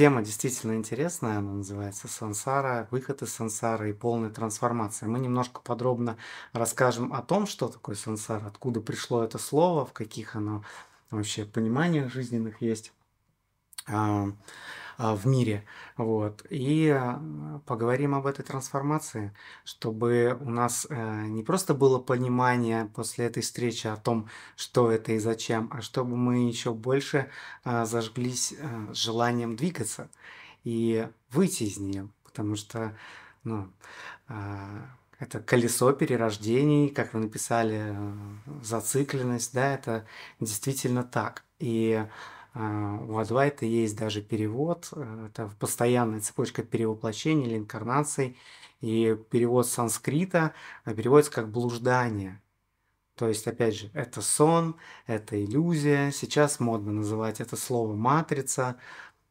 Тема действительно интересная, она называется «Сансара», «Выход из сансары» и «Полная трансформация». Мы немножко подробно расскажем о том, что такое сансара, откуда пришло это слово, в каких оно вообще пониманиях жизненных есть. А, в мире. Вот. И а, поговорим об этой трансформации, чтобы у нас э, не просто было понимание после этой встречи о том, что это и зачем, а чтобы мы еще больше а, зажглись э, желанием двигаться и выйти из нее. Потому что ну, это колесо перерождений, как вы написали, э, зацикленность, да, это действительно так. И у а, Адвайта есть даже перевод, э, это постоянная цепочка перевоплощений или инкарнаций, и перевод санскрита э, переводится как «блуждание». То есть, опять же, это сон, это иллюзия. Сейчас модно называть это слово «матрица»,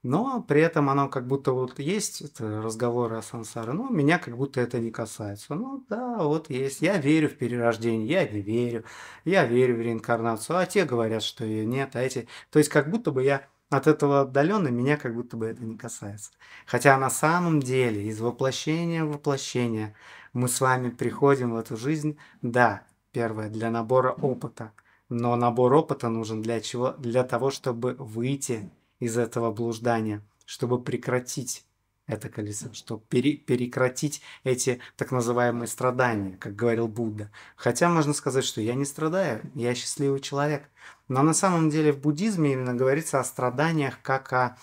но при этом оно как будто вот есть это разговоры о сансаре, но меня как будто это не касается. Ну да, вот есть. Я верю в перерождение, я не верю, я верю в реинкарнацию, а те говорят, что ее нет, а эти... То есть как будто бы я от этого отдаленно, меня как будто бы это не касается. Хотя на самом деле из воплощения в воплощение мы с вами приходим в эту жизнь, да, первое, для набора опыта. Но набор опыта нужен для чего? Для того, чтобы выйти из этого блуждания, чтобы прекратить это колесо, чтобы пере прекратить эти так называемые страдания, как говорил Будда. Хотя можно сказать, что я не страдаю, я счастливый человек. Но на самом деле в буддизме именно говорится о страданиях как о, о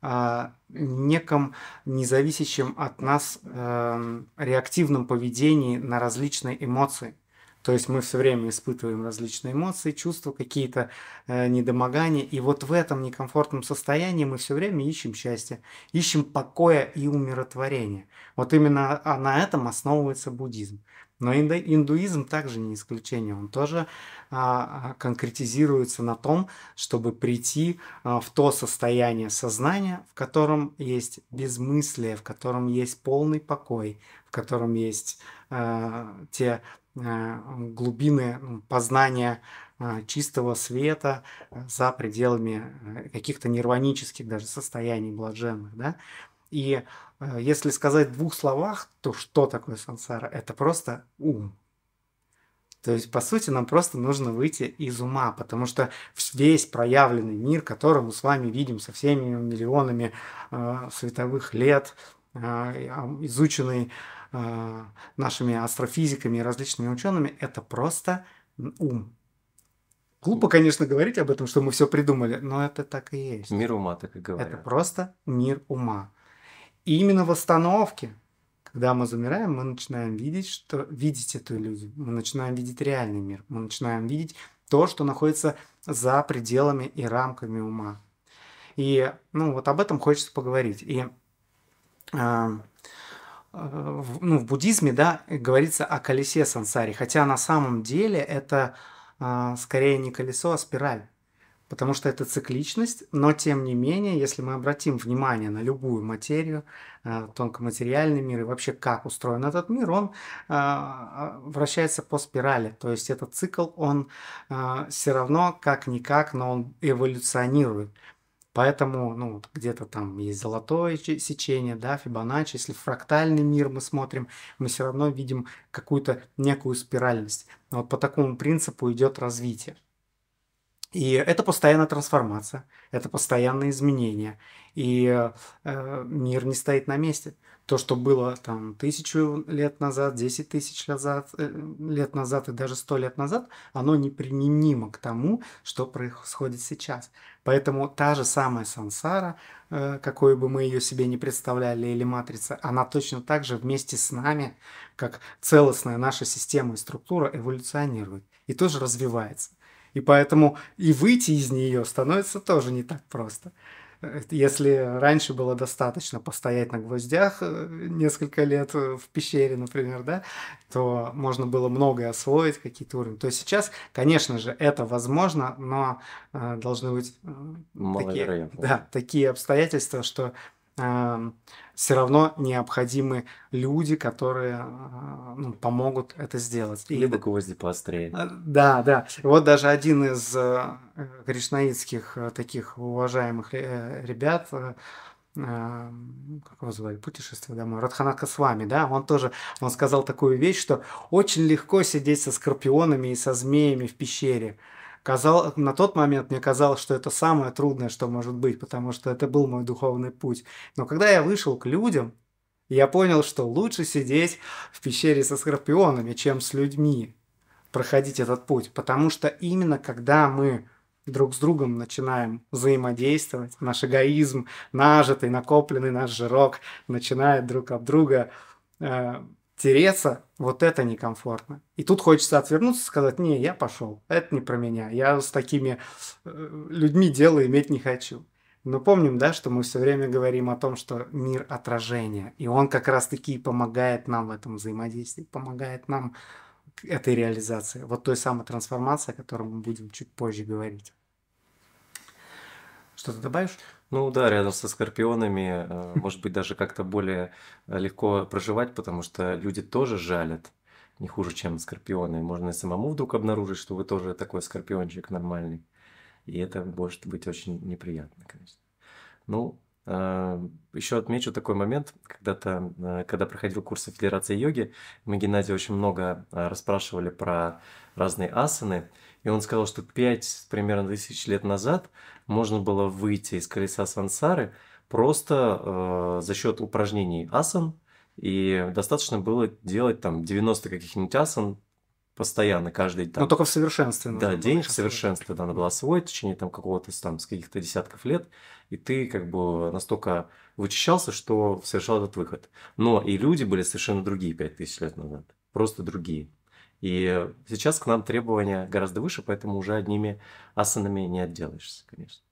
а, неком независящем от нас э, реактивном поведении на различные эмоции. То есть мы все время испытываем различные эмоции, чувства, какие-то э, недомогания. И вот в этом некомфортном состоянии мы все время ищем счастье, ищем покоя и умиротворения. Вот именно а, на этом основывается буддизм. Но индуизм также не исключение. Он тоже а, а, конкретизируется на том, чтобы прийти а, в то состояние сознания, в котором есть безмыслие, в котором есть полный покой, в котором есть а, те Э, глубины познания э, чистого света э, за пределами каких-то нирванических даже состояний блаженных. Да? И если сказать в двух словах, то что такое сансара? Это просто ум. То есть, по сути, нам просто нужно выйти из ума, потому что весь проявленный мир, который мы с вами видим со всеми миллионами э, световых лет, э, изученный Э, нашими астрофизиками и различными учеными, это просто ум. Глупо, конечно, говорить об этом, что мы все придумали, но это так и есть. Мир ума, так и говорят. Это просто мир ума. И именно в остановке, когда мы замираем, мы начинаем видеть, что видеть эту иллюзию, мы начинаем видеть реальный мир, мы начинаем видеть то, что находится за пределами и рамками ума. И ну вот об этом хочется поговорить. И э, Э, в, ну, в буддизме, да, говорится о колесе сансари, хотя на самом деле это э, скорее не колесо, а спираль, потому что это цикличность, но тем не менее, если мы обратим внимание на любую материю, э, тонкоматериальный мир и вообще как устроен этот мир, он э, э вращается по спирали, то есть этот цикл, он э, все равно как-никак, но он эволюционирует, Поэтому, ну, где-то там есть золотое сечение, да, Фибоначчи. Если фрактальный мир мы смотрим, мы все равно видим какую-то некую спиральность. Вот по такому принципу идет развитие. И это постоянная трансформация, это постоянные изменения. И э, мир не стоит на месте то, что было там тысячу лет назад, десять тысяч назад, э, лет назад и даже сто лет назад, оно неприменимо к тому, что происходит сейчас. Поэтому та же самая сансара, э, какой бы мы ее себе не представляли, или матрица, она точно так же вместе с нами, как целостная наша система и структура, эволюционирует и тоже развивается. И поэтому и выйти из нее становится тоже не так просто. Э, если раньше было достаточно постоять на гвоздях э, несколько лет э, в пещере, например, да, то можно было многое освоить, какие-то уровни. То есть сейчас, конечно же, это возможно, но должны быть такие, да, такие обстоятельства, что э, все равно необходимы люди, которые а, ну, помогут это сделать. Либо И... гвозди поострее. Э, да, да. Вот даже один из э, кришнаитских э, таких уважаемых ребят, как его звали, путешествие домой, Радханака с вами, да, он тоже, он сказал такую вещь, что очень легко сидеть со скорпионами и со змеями в пещере, казал, на тот момент мне казалось, что это самое трудное, что может быть, потому что это был мой духовный путь. Но когда я вышел к людям, я понял, что лучше сидеть в пещере со скорпионами, чем с людьми проходить этот путь. Потому что именно когда мы друг с другом начинаем взаимодействовать, наш эгоизм, нажитый, накопленный наш жирок начинает друг об друга э, тереться, вот это некомфортно. И тут хочется отвернуться, сказать, не, я пошел, это не про меня, я с такими э, людьми дело иметь не хочу. Но помним, да, что мы все время говорим о том, что мир отражения, и он как раз-таки помогает нам в этом взаимодействии, помогает нам этой реализации, вот той самой трансформации, о которой мы будем чуть позже говорить. Что то добавишь? Ну да, рядом со скорпионами, э, может быть, даже как-то более э, легко проживать, потому что люди тоже жалят, не хуже, чем скорпионы. Можно и самому вдруг обнаружить, что вы тоже такой скорпиончик нормальный. И это может быть очень неприятно, конечно. Ну, э, еще отмечу такой момент, когда-то, когда проходил курсы Федерации йоги, мы Геннадий очень много расспрашивали про разные асаны, и он сказал, что 5 примерно тысяч лет назад можно было выйти из колеса сансары просто э, за счет упражнений асан. И достаточно было делать там 90 каких-нибудь асан постоянно, каждый день. Но ну, только в совершенстве. Да, день в совершенстве надо было освоить в течение там какого-то там с каких-то десятков лет. И ты как бы настолько вычищался, что совершал этот выход. Но и люди были совершенно другие 5000 лет назад. Просто другие. И сейчас к нам требования гораздо выше, поэтому уже одними асанами не отделаешься, конечно.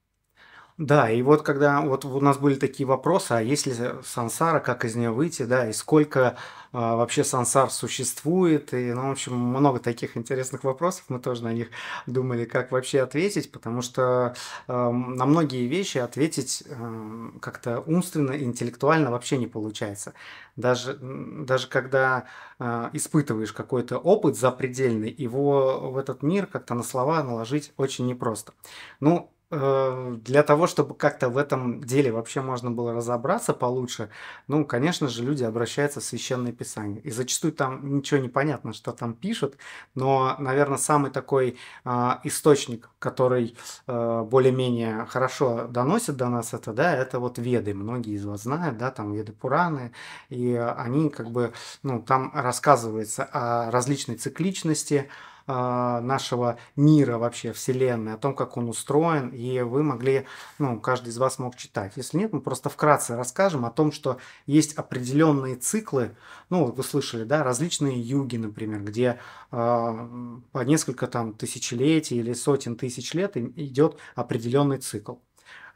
Да, и вот когда вот у нас были такие вопросы, а есть ли сансара, как из нее выйти, да, и сколько а, вообще сансар существует, и, ну, в общем, много таких интересных вопросов, мы тоже на них думали, как вообще ответить, потому что а, на многие вещи ответить а, как-то умственно, интеллектуально вообще не получается. Даже, даже когда а, испытываешь какой-то опыт запредельный, его в этот мир как-то на слова наложить очень непросто. Ну, Э, для того, чтобы как-то в этом деле вообще можно было разобраться получше, ну, конечно же, люди обращаются в Священное Писание. И зачастую там ничего не понятно, что там пишут, но, наверное, самый такой э, источник, который э, более-менее хорошо доносит до нас это, да, это вот Веды. Многие из вас знают, да, там Веды Пураны, и они как бы, ну, там рассказывается о различной цикличности, э, а, нашего мира вообще, Вселенной, о том, как он устроен, и вы могли, ну, каждый из вас мог читать. Если нет, мы просто вкратце расскажем о том, что есть определенные циклы, ну, вот вы слышали, да, различные юги, например, где э, по несколько там тысячелетий или сотен тысяч лет идет определенный цикл.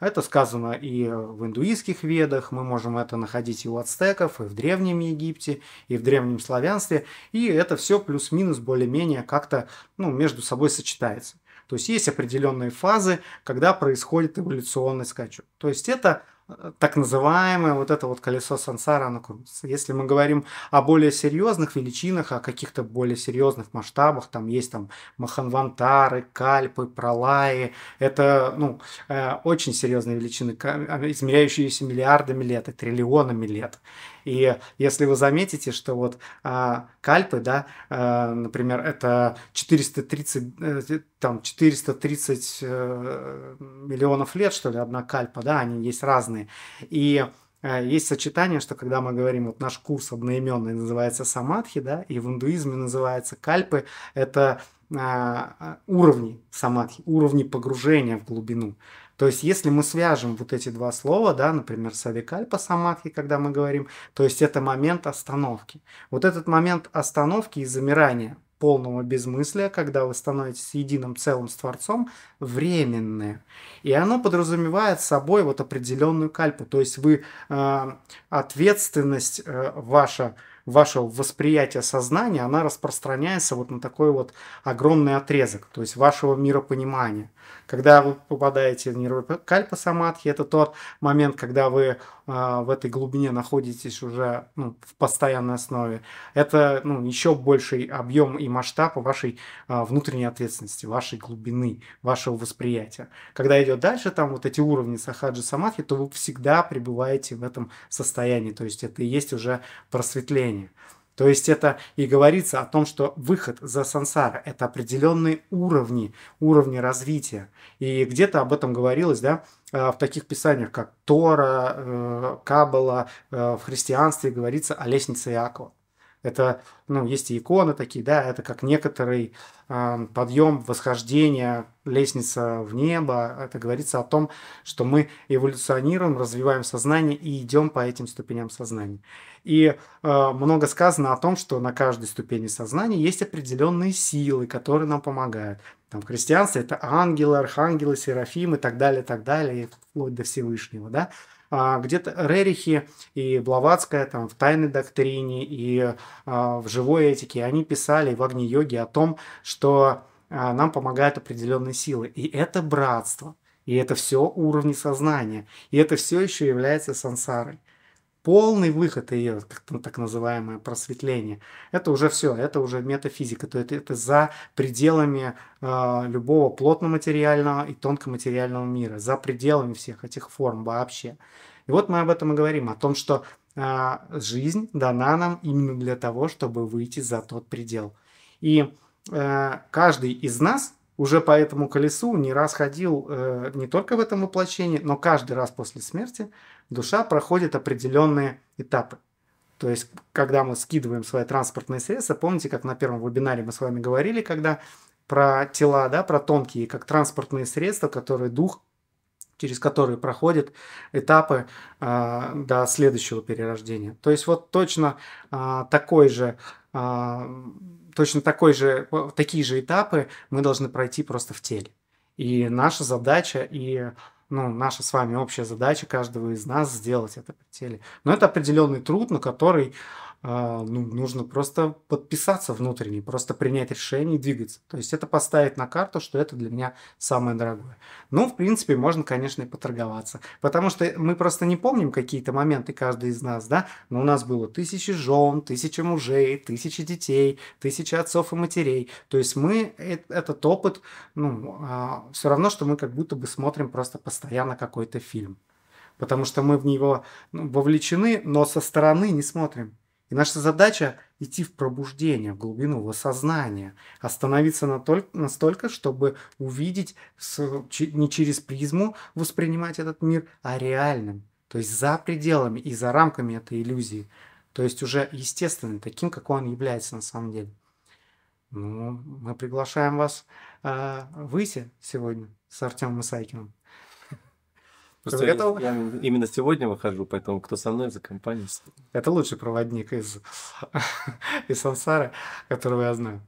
Это сказано и в индуистских ведах, мы можем это находить и у ацтеков, и в Древнем Египте, и в Древнем славянстве, и это все плюс-минус более-менее как-то ну, между собой сочетается. То есть есть определенные фазы, когда происходит эволюционный скачок. То есть это так называемое вот это вот колесо сансара, оно Если мы говорим о более серьезных величинах, о каких-то более серьезных масштабах, там есть там маханвантары, кальпы, пролаи, это ну, э, очень серьезные величины, а, измеряющиеся миллиардами лет и триллионами лет. И если вы заметите, что вот а, кальпы, да, а, например, это 430, э, там 430 э, миллионов лет, что ли, одна кальпа, да, они есть разные. И есть сочетание, что когда мы говорим, вот наш курс одноименный называется самадхи, да, и в индуизме называется кальпы, это а, уровни самадхи, уровни погружения в глубину. То есть, если мы свяжем вот эти два слова, да, например, савикаль по самадхи, когда мы говорим, то есть это момент остановки. Вот этот момент остановки и замирания полного безмыслия, когда вы становитесь единым целым с Творцом, временное. И оно подразумевает собой вот определенную кальпу. То есть вы э, ответственность э, ваша, вашего восприятия сознания, она распространяется вот на такой вот огромный отрезок, то есть вашего миропонимания. Когда вы попадаете в нирвакальпа самадхи, это тот момент, когда вы э, в этой глубине находитесь уже ну, в постоянной основе. Это ну, еще больший объем и масштаб вашей э, внутренней ответственности, вашей глубины, вашего восприятия. Когда идет дальше, там вот эти уровни сахаджи самадхи, то вы всегда пребываете в этом состоянии, то есть это и есть уже просветление состоянию. То есть это и говорится о том, что выход за сансара – это определенные уровни, уровни развития. И где-то об этом говорилось, да, э, в таких писаниях, как Тора, э, Кабала. Э, в христианстве говорится о лестнице Иакова. Это, ну, есть и иконы такие, да, это как некоторый э, подъем, восхождение, лестница в небо. Это говорится о том, что мы эволюционируем, развиваем сознание и идем по этим ступеням сознания. И э, много сказано о том, что на каждой ступени сознания есть определенные силы, которые нам помогают. Там христианство – это ангелы, архангелы, серафимы и так далее, так далее, вплоть до Всевышнего, да. А, где-то Рерихи и Блаватская там в «Тайной доктрине» и а, в «Живой этике», они писали в «Агни-йоге» о том, что а, нам помогают определенные силы. И это братство, и это все уровни сознания, и это все еще является сансарой полный выход ее, как там так называемое просветление, это уже все, это уже метафизика, то это, это за пределами э, любого плотно-материального и тонкоматериального мира, за пределами всех этих форм вообще. И вот мы об этом и говорим, о том, что э, жизнь дана нам именно для того, чтобы выйти за тот предел. И э, каждый из нас уже по этому колесу не раз ходил э, не только в этом воплощении, но каждый раз после смерти душа проходит определенные этапы. То есть, когда мы скидываем свои транспортные средства, помните, как на первом вебинаре мы с вами говорили, когда про тела, да, про тонкие, как транспортные средства, которые дух, через которые проходят этапы э, до следующего перерождения. То есть вот точно э, такой же, э, точно такой же, такие же этапы мы должны пройти просто в теле. И наша задача и ну, наша с вами общая задача каждого из нас сделать это при теле. Но это определенный труд, на который а, ну, нужно просто подписаться внутренне, просто принять решение и двигаться. То есть это поставить на карту, что это для меня самое дорогое. Ну, в принципе, можно, конечно, и поторговаться, потому что мы просто не помним какие-то моменты каждый из нас, да, но у нас было тысячи жен, тысячи мужей, тысячи детей, тысячи отцов и матерей. То есть мы э, этот опыт, ну, а, все равно, что мы как будто бы смотрим просто постоянно какой-то фильм. Потому что мы в него ну, вовлечены, но со стороны не смотрим. И наша задача – идти в пробуждение, в глубину, в осознание, остановиться настолько, чтобы увидеть не через призму воспринимать этот мир, а реальным, то есть за пределами и за рамками этой иллюзии, то есть уже естественным, таким, какой он является на самом деле. Ну, мы приглашаем вас э, выйти сегодня с Артемом Исайкиным. Просто я, готов? именно сегодня выхожу, поэтому кто со мной за компанию. Это лучший проводник из, из сансары, которого я знаю.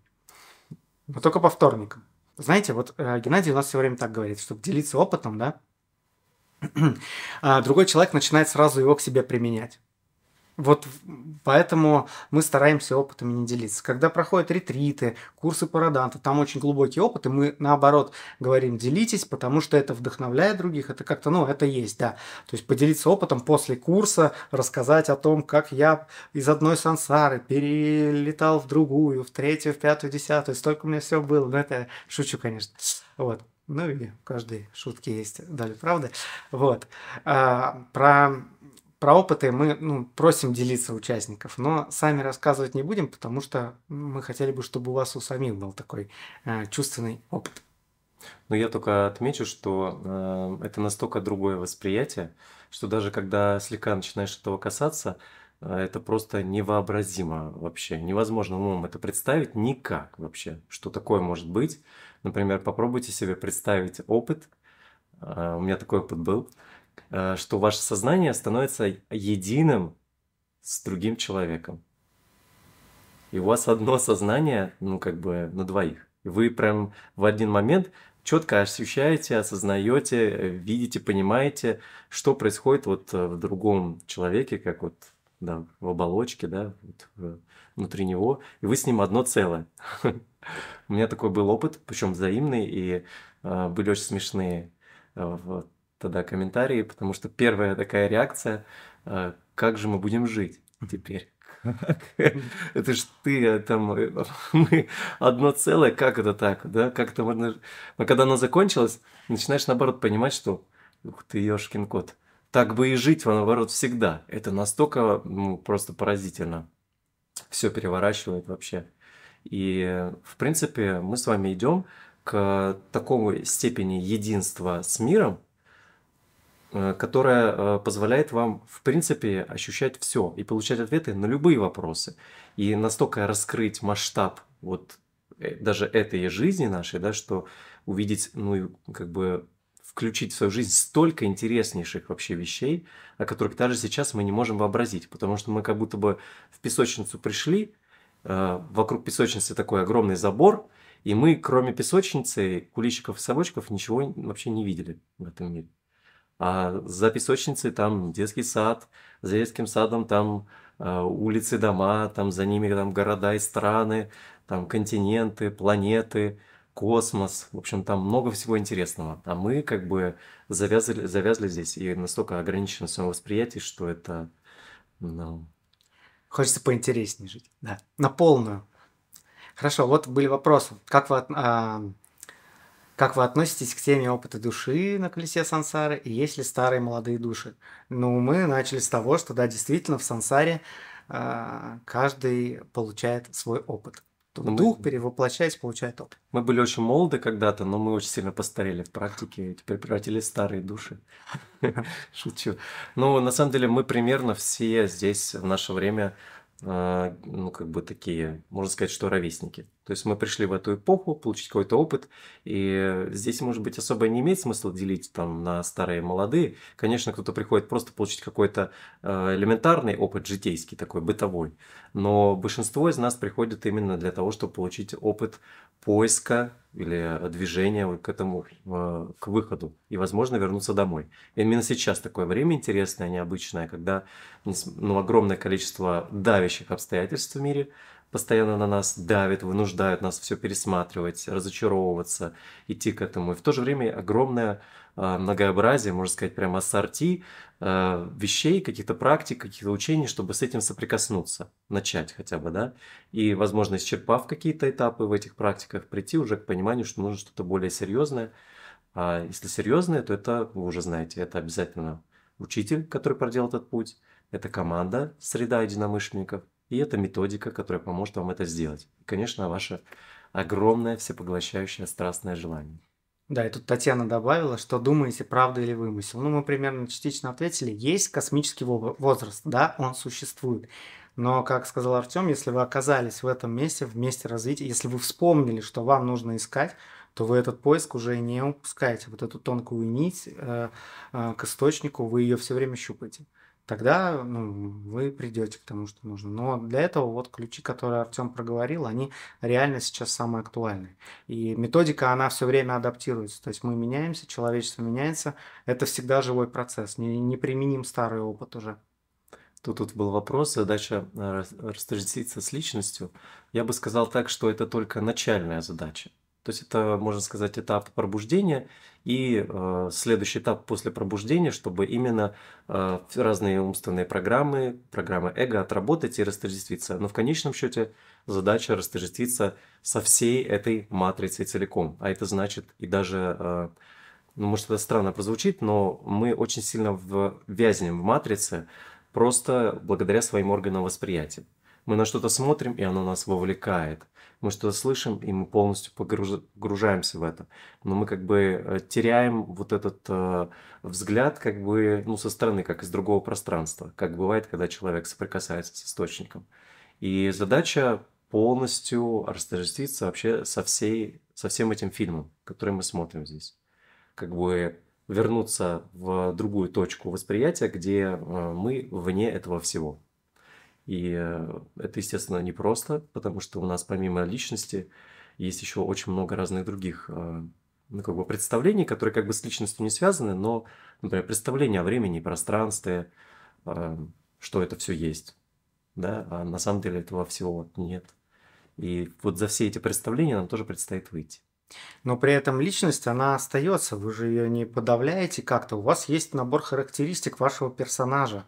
Но только по вторникам. Знаете, вот э, Геннадий у нас все время так говорит, чтобы делиться опытом, да, а другой человек начинает сразу его к себе применять. Вот поэтому мы стараемся опытами не делиться. Когда проходят ретриты, курсы параданта, там очень глубокий опыт, и мы наоборот говорим, делитесь, потому что это вдохновляет других, это как-то, ну, это есть, да. То есть поделиться опытом после курса, рассказать о том, как я из одной сансары перелетал в другую, в третью, в пятую, в десятую, столько у меня все было, но ну, это шучу, конечно. Вот. Ну и в каждой шутке есть доля правда. Вот. А, про про опыты мы ну, просим делиться участников, но сами рассказывать не будем, потому что мы хотели бы, чтобы у вас у самих был такой э, чувственный опыт. Но я только отмечу, что э, это настолько другое восприятие, что даже когда слегка начинаешь этого касаться, э, это просто невообразимо вообще. Невозможно умом это представить никак вообще, что такое может быть. Например, попробуйте себе представить опыт. Э, у меня такой опыт был Э, что ваше сознание становится единым с другим человеком. И у вас одно сознание, ну, как бы на двоих. вы прям в один момент четко ощущаете, осознаете, видите, понимаете, что происходит вот э, в другом человеке, как вот да, в оболочке, да, вот, внутри него, и вы с ним одно целое. У меня такой был опыт, причем взаимный, и э, были очень смешные тогда комментарии, потому что первая такая реакция, а, как же мы будем жить теперь? Это ж ты, э, там, мы одно целое, как это так, да, как это можно... Но когда она закончилась, начинаешь, наоборот, понимать, что, ух ты, ёшкин кот, так бы и жить, наоборот, всегда. Это настолько ну, просто поразительно. Все переворачивает вообще. И, в принципе, мы с вами идем к такому степени единства с миром, Э, которая э, позволяет вам, в принципе, ощущать все и получать ответы на любые вопросы. И настолько раскрыть масштаб вот э, даже этой жизни нашей, да, что увидеть, ну, как бы включить в свою жизнь столько интереснейших вообще вещей, о которых даже сейчас мы не можем вообразить, потому что мы как будто бы в песочницу пришли, вокруг песочницы такой огромный забор, и мы, кроме песочницы, куличиков и совочков, ничего вообще не видели в этом мире. А за песочницей там детский сад, за детским садом там а, улицы, дома, там за ними там города и страны, там континенты, планеты, космос. В общем, там много всего интересного. А мы как бы завязали, завязли здесь и настолько ограничены в своем восприятии, что это... Ну... Хочется поинтереснее жить, да. На полную. Хорошо, вот были вопросы. Как вы... А, как вы относитесь к теме опыта души на колесе сансары и есть ли старые молодые души? Ну, мы начали с того, что да, действительно в сансаре э, каждый получает свой опыт. Но ну, дух, перевоплощаясь, получает опыт. Мы были очень молоды когда-то, но мы очень сильно постарели в практике, и теперь превратились в старые души. Шучу. Ну, на самом деле, мы примерно все здесь в наше время, э, ну, как бы такие, можно сказать, что ровесники. То есть мы пришли в эту эпоху, получить какой-то опыт, и здесь, может быть, особо не имеет смысла делить там на старые и молодые. Конечно, кто-то приходит просто получить какой-то э, элементарный опыт житейский, такой бытовой, но большинство из нас приходит именно для того, чтобы получить опыт поиска или движения к этому, э, к выходу и, возможно, вернуться домой. И именно сейчас такое время интересное, необычное, когда ну, огромное количество давящих обстоятельств в мире – постоянно на нас давит, вынуждают нас все пересматривать, разочаровываться, идти к этому. И в то же время огромное а, многообразие, можно сказать, прямо ассорти а, вещей, каких-то практик, каких-то учений, чтобы с этим соприкоснуться, начать хотя бы, да, и, возможно, исчерпав какие-то этапы в этих практиках, прийти уже к пониманию, что нужно что-то более серьезное. А если серьезное, то это, вы уже знаете, это обязательно учитель, который проделал этот путь, это команда, среда единомышленников – и это методика, которая поможет вам это сделать. И, конечно, ваше огромное всепоглощающее страстное желание. Да, и тут Татьяна добавила, что думаете, правда или вымысел. Ну, мы примерно частично ответили, есть космический возраст, да, он существует. Но, как сказал Артем, если вы оказались в этом месте, в месте развития, если вы вспомнили, что вам нужно искать, то вы этот поиск уже не упускаете. Вот эту тонкую нить э, э, к источнику вы ее все время щупаете тогда ну, вы придете к тому, что нужно. Но для этого вот ключи, которые Артем проговорил, они реально сейчас самые актуальные. И методика, она все время адаптируется. То есть мы меняемся, человечество меняется. Это всегда живой процесс. Не, не применим старый опыт уже. Тут, тут был вопрос, задача э, растождествиться с личностью. Я бы сказал так, что это только начальная задача. То есть это, можно сказать, этап пробуждения и э, следующий этап после пробуждения, чтобы именно э, разные умственные программы, программы эго отработать и растождествиться. Но в конечном счете задача растождествиться со всей этой матрицей целиком. А это значит и даже... Э, ну, может, это странно прозвучит, но мы очень сильно в, вязнем в матрице просто благодаря своим органам восприятия. Мы на что-то смотрим, и оно нас вовлекает – мы что-то слышим, и мы полностью погружаемся в это. Но мы как бы э, теряем вот этот э, взгляд как бы ну, со стороны, как из другого пространства, как бывает, когда человек соприкасается с источником. И задача полностью растождествиться вообще со, всей, со всем этим фильмом, который мы смотрим здесь. Как бы вернуться в другую точку восприятия, где э, мы вне этого всего. И э, это, естественно, непросто, потому что у нас помимо личности есть еще очень много разных других э, ну, как бы представлений, которые как бы с личностью не связаны, но, например, представление о времени, пространстве, э, что это все есть, да, а на самом деле этого всего нет. И вот за все эти представления нам тоже предстоит выйти. Но при этом личность, она остается, вы же ее не подавляете как-то. У вас есть набор характеристик вашего персонажа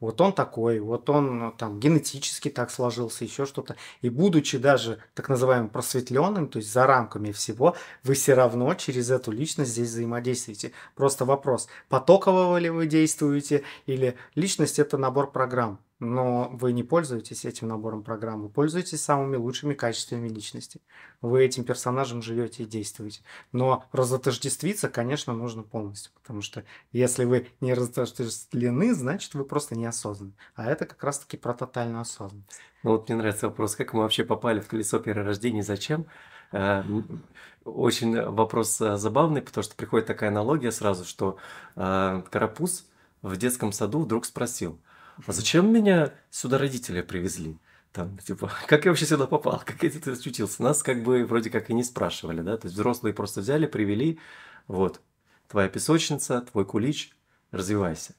вот он такой, вот он там генетически так сложился, еще что-то. И будучи даже так называемым просветленным, то есть за рамками всего, вы все равно через эту личность здесь взаимодействуете. Просто вопрос, потокового ли вы действуете или личность это набор программ но вы не пользуетесь этим набором программ, вы пользуетесь самыми лучшими качествами личности. Вы этим персонажем живете и действуете. Но разотождествиться, конечно, нужно полностью, потому что если вы не разотождествлены, значит, вы просто неосознаны. А это как раз-таки про тотальную осознанность. Ну вот мне нравится вопрос, как мы вообще попали в колесо перерождения, зачем? Э, очень вопрос э, забавный, потому что приходит такая аналогия сразу, что э, карапуз в детском саду вдруг спросил – а зачем меня сюда родители привезли? Там, типа, как я вообще сюда попал, как я тут очутился? Нас как бы вроде как и не спрашивали, да? То есть взрослые просто взяли, привели, вот, твоя песочница, твой кулич, развивайся,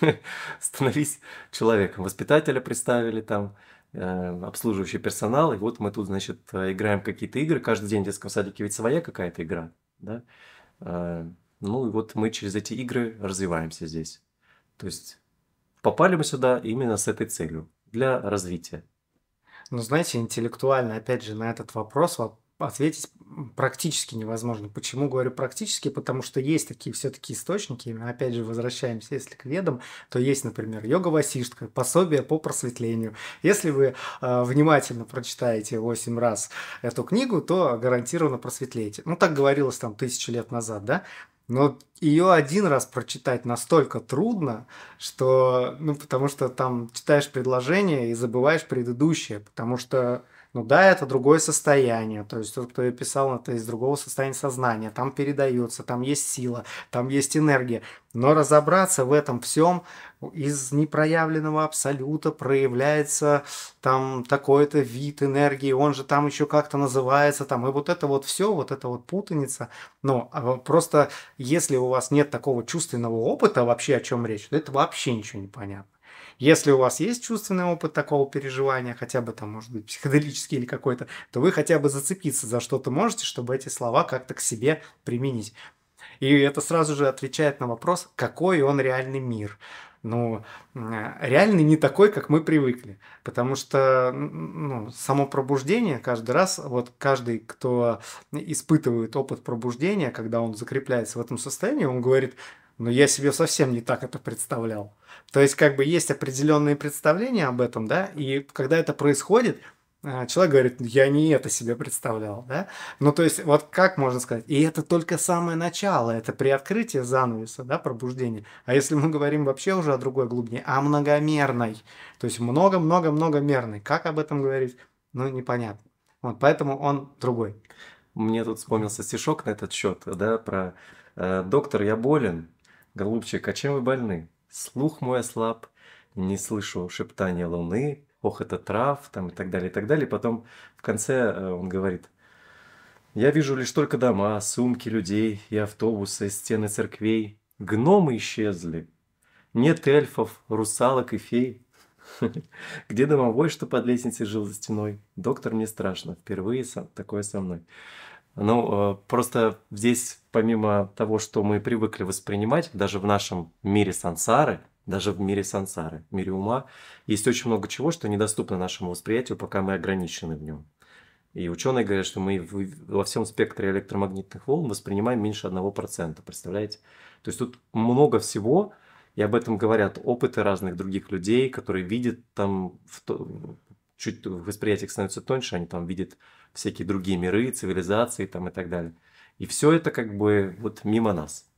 становись человеком. Воспитателя представили там, э, обслуживающий персонал, и вот мы тут, значит, играем какие-то игры, каждый день в детском садике ведь своя какая-то игра, да? Э, ну и вот мы через эти игры развиваемся здесь. То есть попали мы сюда именно с этой целью, для развития. Ну, знаете, интеллектуально, опять же, на этот вопрос ответить практически невозможно. Почему говорю практически? Потому что есть такие все-таки источники, мы опять же возвращаемся, если к ведам, то есть, например, йога васиштка, пособие по просветлению. Если вы э, внимательно прочитаете 8 раз эту книгу, то гарантированно просветлеете. Ну, так говорилось там тысячи лет назад, да? Но ее один раз прочитать настолько трудно, что, ну, потому что там читаешь предложение и забываешь предыдущее, потому что ну да, это другое состояние. То есть тот, кто ее писал, это из другого состояния сознания. Там передается, там есть сила, там есть энергия. Но разобраться в этом всем из непроявленного абсолюта проявляется там такой-то вид энергии, он же там еще как-то называется, там, и вот это вот все, вот это вот путаница. Но а, просто если у вас нет такого чувственного опыта вообще, о чем речь, то это вообще ничего не понятно. Если у вас есть чувственный опыт такого переживания, хотя бы там, может быть, психоделический или какой-то, то вы хотя бы зацепиться за что-то можете, чтобы эти слова как-то к себе применить. И это сразу же отвечает на вопрос, какой он реальный мир. Ну, реальный не такой, как мы привыкли. Потому что ну, само пробуждение каждый раз, вот каждый, кто испытывает опыт пробуждения, когда он закрепляется в этом состоянии, он говорит, но я себе совсем не так это представлял. То есть, как бы есть определенные представления об этом, да, и когда это происходит, э, человек говорит, «Ну, я не это себе представлял, да. Ну, то есть, вот как можно сказать, и это только самое начало, это приоткрытие занавеса, да, пробуждение. А если мы говорим вообще уже о другой глубине, о многомерной, то есть много-много-многомерной, как об этом говорить, ну, непонятно. Вот, поэтому он другой. Мне тут вспомнился стишок на этот счет, да, про э, «Доктор, я болен, Голубчик, а чем вы больны? Слух мой ослаб, не слышу шептания луны, ох, это трав, там и так далее, и так далее. Потом в конце э, он говорит, я вижу лишь только дома, сумки людей и автобусы, стены церквей. Гномы исчезли. Нет эльфов, русалок и фей. Где домовой, что под лестницей жил за стеной? Доктор, мне страшно. Впервые такое со мной. Ну, э, просто здесь, помимо того, что мы привыкли воспринимать, даже в нашем мире сансары, даже в мире сансары, в мире ума, есть очень много чего, что недоступно нашему восприятию, пока мы ограничены в нем. И ученые говорят, что мы во всем спектре электромагнитных волн воспринимаем меньше 1%, представляете? То есть тут много всего, и об этом говорят опыты разных других людей, которые видят там, в то, чуть восприятие становится тоньше, они там видят всякие другие миры, цивилизации там и так далее. И все это как бы вот мимо нас.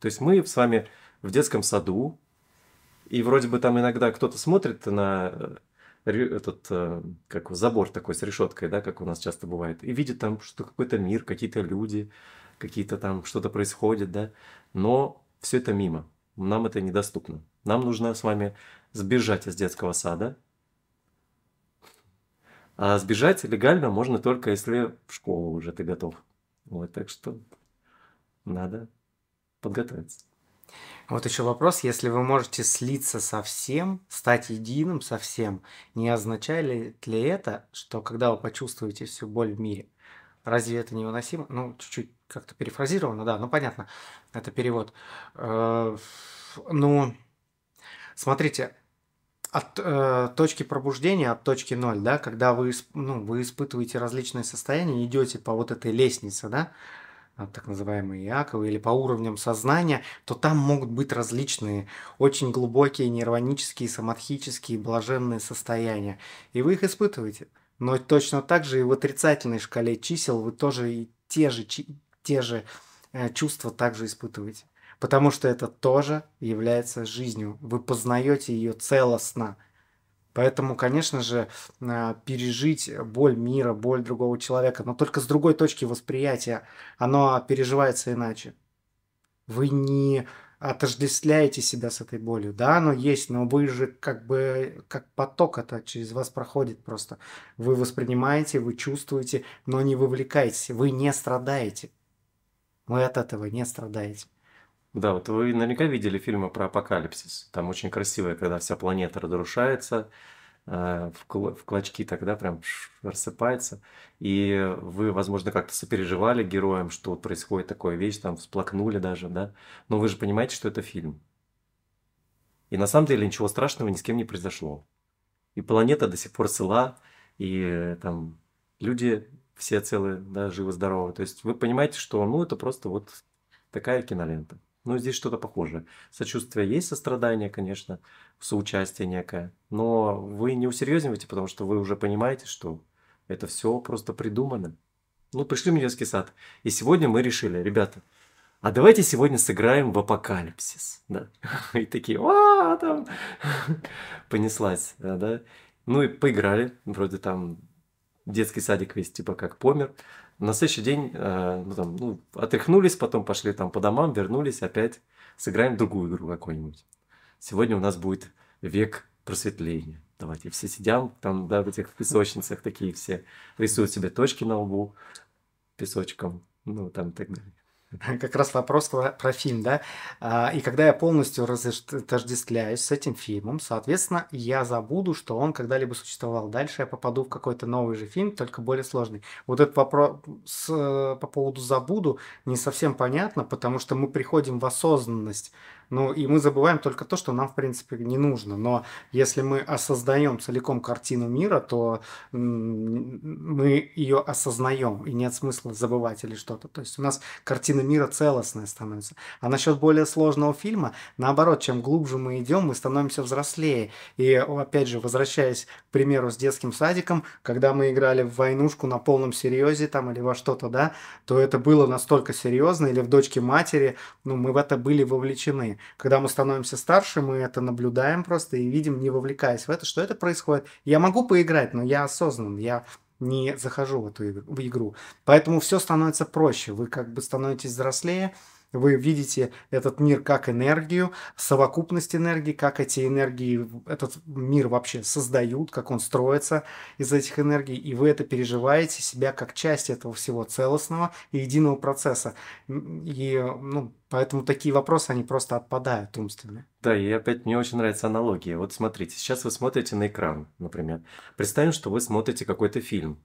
То есть мы с вами в детском саду, и вроде бы там иногда кто-то смотрит на э, этот, э, как забор такой с решеткой, да, как у нас часто бывает, и видит там, что какой-то мир, какие-то люди, какие-то там что-то происходит, да, но все это мимо, нам это недоступно. Нам нужно с вами сбежать из детского сада, а сбежать легально можно только, если в школу уже ты готов. Вот, так что надо подготовиться. Вот еще вопрос, если вы можете слиться совсем, стать единым совсем, не означает ли это, что когда вы почувствуете всю боль в мире, разве это невыносимо? Ну, чуть-чуть как-то перефразировано, да, ну понятно, это перевод. Э, ну, смотрите, от э, точки пробуждения, от точки ноль, да, когда вы, ну, вы испытываете различные состояния, идете по вот этой лестнице, да, э, так называемые Иаковы, или по уровням сознания, то там могут быть различные, очень глубокие нирванические, самадхические, блаженные состояния. И вы их испытываете. Но точно так же и в отрицательной шкале чисел вы тоже и те же, те же э, чувства также испытываете потому что это тоже является жизнью. Вы познаете ее целостно. Поэтому, конечно же, а, пережить боль мира, боль другого человека, но только с другой точки восприятия, оно переживается иначе. Вы не отождествляете себя с этой болью. Да, оно есть, но вы же как бы как поток это через вас проходит просто. Вы воспринимаете, вы чувствуете, но не вовлекаетесь. Вы не страдаете. Вы от этого не страдаете. Да, вот вы наверняка видели фильмы про апокалипсис. Там очень красивое, когда вся планета разрушается, э, в, клочки тогда прям рассыпается. И вы, возможно, как-то сопереживали героям, что вот происходит такая вещь, там всплакнули даже, да. Но вы же понимаете, что это фильм. И на самом деле ничего страшного ни с кем не произошло. И планета до сих пор цела, и э, там люди все целые, да, живы-здоровы. То есть вы понимаете, что ну это просто вот такая кинолента. Ну, здесь что-то похожее. Сочувствие есть, сострадание, конечно, соучастие некое. Но вы не усерьезиваете, потому что вы уже понимаете, что это все просто придумано. Ну, пришли в детский сад. И сегодня мы решили, ребята, а давайте сегодня сыграем в апокалипсис. Да. И такие, а там понеслась, да. Ну и поиграли, вроде там детский садик весь типа как помер на следующий день э, ну, там, ну, отряхнулись, потом пошли там по домам, вернулись, опять сыграем другую игру какую-нибудь. Сегодня у нас будет век просветления. Давайте все сидим там, да, в этих песочницах такие все, рисуют себе точки на лбу песочком, ну, там и так далее. Как раз вопрос про фильм, да? А, и когда я полностью разотождествляюсь с этим фильмом, соответственно, я забуду, что он когда-либо существовал. Дальше я попаду в какой-то новый же фильм, только более сложный. Вот этот вопрос э, по поводу забуду не совсем понятно, потому что мы приходим в осознанность ну, и мы забываем только то, что нам, в принципе, не нужно. Но если мы осознаем целиком картину мира, то мы ее осознаем, и нет смысла забывать или что-то. То есть у нас картина мира целостная становится. А насчет более сложного фильма, наоборот, чем глубже мы идем, мы становимся взрослее. И, опять же, возвращаясь к примеру с детским садиком, когда мы играли в войнушку на полном серьезе там или во что-то, да, то это было настолько серьезно, или в дочке матери, ну, мы в это были вовлечены. Когда мы становимся старше, мы это наблюдаем просто и видим, не вовлекаясь в это, что это происходит. Я могу поиграть, но я осознан, я не захожу в эту игру. Поэтому все становится проще. Вы как бы становитесь взрослее, вы видите этот мир как энергию, совокупность энергии, как эти энергии, этот мир вообще создают, как он строится из этих энергий, и вы это переживаете себя как часть этого всего целостного и единого процесса. И ну, Поэтому такие вопросы, они просто отпадают умственно. Да, и опять мне очень нравится аналогия. Вот смотрите, сейчас вы смотрите на экран, например. Представим, что вы смотрите какой-то фильм.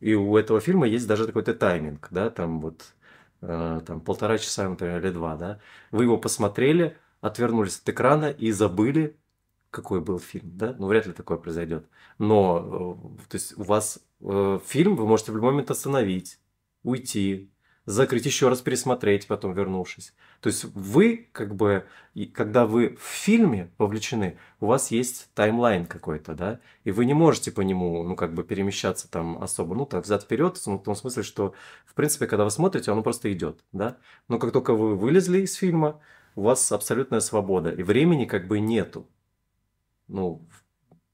И у этого фильма есть даже какой-то тайминг, да, там вот Э, там полтора часа, например, или два, да, вы его посмотрели, отвернулись от экрана и забыли, какой был фильм, да, ну вряд ли такое произойдет. Но, э, то есть у вас э, фильм вы можете в любой момент остановить, уйти, закрыть, еще раз пересмотреть, потом вернувшись. То есть вы, как бы, когда вы в фильме вовлечены, у вас есть таймлайн какой-то, да, и вы не можете по нему, ну, как бы, перемещаться там особо, ну, так, взад вперед, ну, в том смысле, что, в принципе, когда вы смотрите, оно просто идет, да. Но как только вы вылезли из фильма, у вас абсолютная свобода, и времени как бы нету. Ну,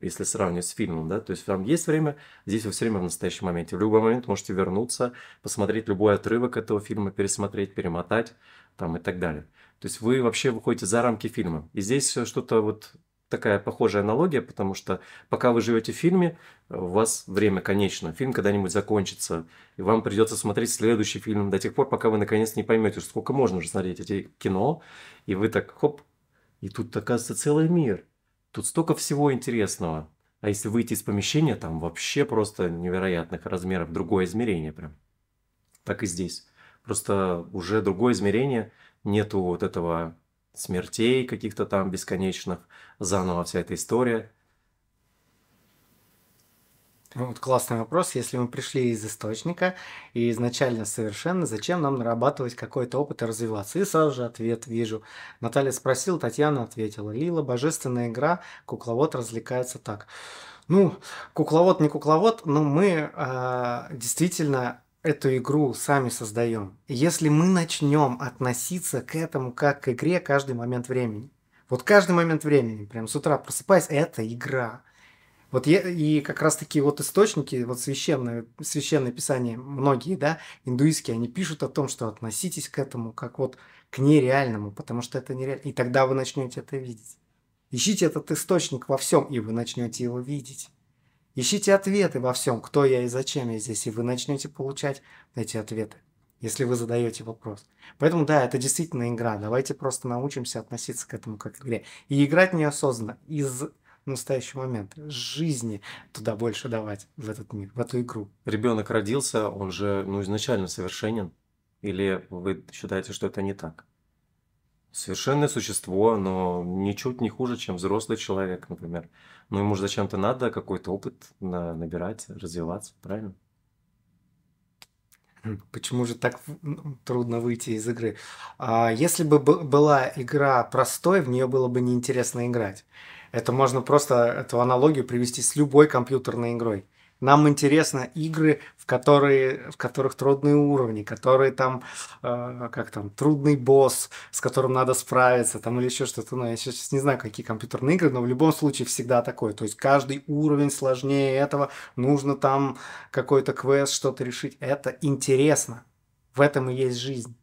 если сравнивать с фильмом, да, то есть там есть время, здесь вы все время в настоящем моменте. В любой момент можете вернуться, посмотреть любой отрывок этого фильма, пересмотреть, перемотать там и так далее. То есть вы вообще выходите за рамки фильма. И здесь э, что-то вот такая похожая аналогия, потому что пока вы живете в фильме, э, у вас время конечно, фильм когда-нибудь закончится, и вам придется смотреть следующий фильм до тех пор, пока вы наконец не поймете, сколько можно уже смотреть эти кино, и вы так хоп, и тут оказывается целый мир – Тут столько всего интересного. А если выйти из помещения, там вообще просто невероятных размеров, другое измерение прям. Так и здесь. Просто уже другое измерение, нету вот этого смертей каких-то там бесконечных, заново вся эта история – вот классный вопрос. Если мы пришли из источника и изначально совершенно, зачем нам нарабатывать какой-то опыт и развиваться? И сразу же ответ вижу. Наталья спросила, Татьяна ответила. Лила, божественная игра, кукловод развлекается так. Ну, кукловод не кукловод, но мы э, действительно эту игру сами создаем. Если мы начнем относиться к этому как к игре каждый момент времени. Вот каждый момент времени, прям с утра просыпаясь, это игра. Вот я, и как раз таки вот источники, вот священное священное писание, многие, да, индуистские, они пишут о том, что относитесь к этому как вот к нереальному, потому что это нереально. И тогда вы начнете это видеть. Ищите этот источник во всем, и вы начнете его видеть. Ищите ответы во всем, кто я и зачем я здесь, и вы начнете получать эти ответы, если вы задаете вопрос. Поэтому да, это действительно игра. Давайте просто научимся относиться к этому как к игре. И играть неосознанно из в настоящий момент, жизни туда больше давать, в этот мир, в эту игру. Ребенок родился, он же ну, изначально совершенен. Или вы считаете, что это не так? Совершенное существо, но ничуть не хуже, чем взрослый человек, например. Ну ему же зачем-то надо какой-то опыт на, набирать, развиваться, правильно? Почему же так ну, трудно выйти из игры? А если бы была игра простой, в нее было бы неинтересно играть. Это можно просто эту аналогию привести с любой компьютерной игрой. Нам интересны игры, в, которые, в которых трудные уровни, которые там, э, как там, трудный босс, с которым надо справиться, там или еще что-то. Ну, я сейчас не знаю, какие компьютерные игры, но в любом случае всегда такое. То есть каждый уровень сложнее этого, нужно там какой-то квест, что-то решить. Это интересно. В этом и есть жизнь.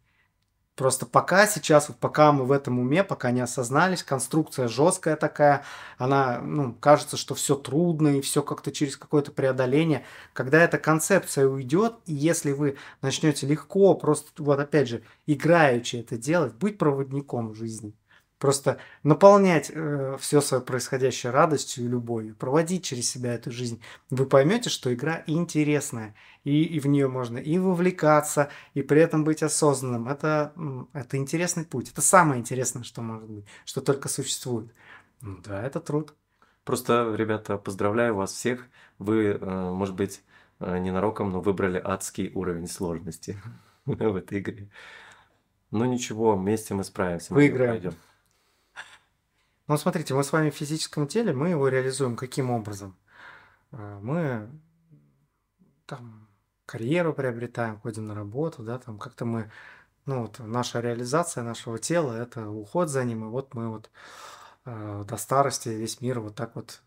Просто пока сейчас, вот пока мы в этом уме, пока не осознались, конструкция жесткая такая, она, ну, кажется, что все трудно и все как-то через какое-то преодоление. Когда эта концепция уйдет, и если вы начнете легко, просто вот опять же, играючи это делать, быть проводником жизни, Просто наполнять э, все свое происходящее радостью и любовью, проводить через себя эту жизнь. Вы поймете, что игра интересная, и, и в нее можно и вовлекаться, и при этом быть осознанным. Это, это интересный путь. Это самое интересное, что может быть, что только существует. Ну да, это труд. Просто, ребята, поздравляю вас всех. Вы, э, может быть, э, ненароком, но выбрали адский уровень сложности в этой игре. Ну ничего, вместе мы справимся. Выиграем. Мы ну, смотрите, мы с вами в физическом теле, мы его реализуем каким образом? Э, мы там карьеру приобретаем, ходим на работу, да, там как-то мы, ну, вот наша реализация нашего тела, это уход за ним, и вот мы вот э, до старости весь мир вот так вот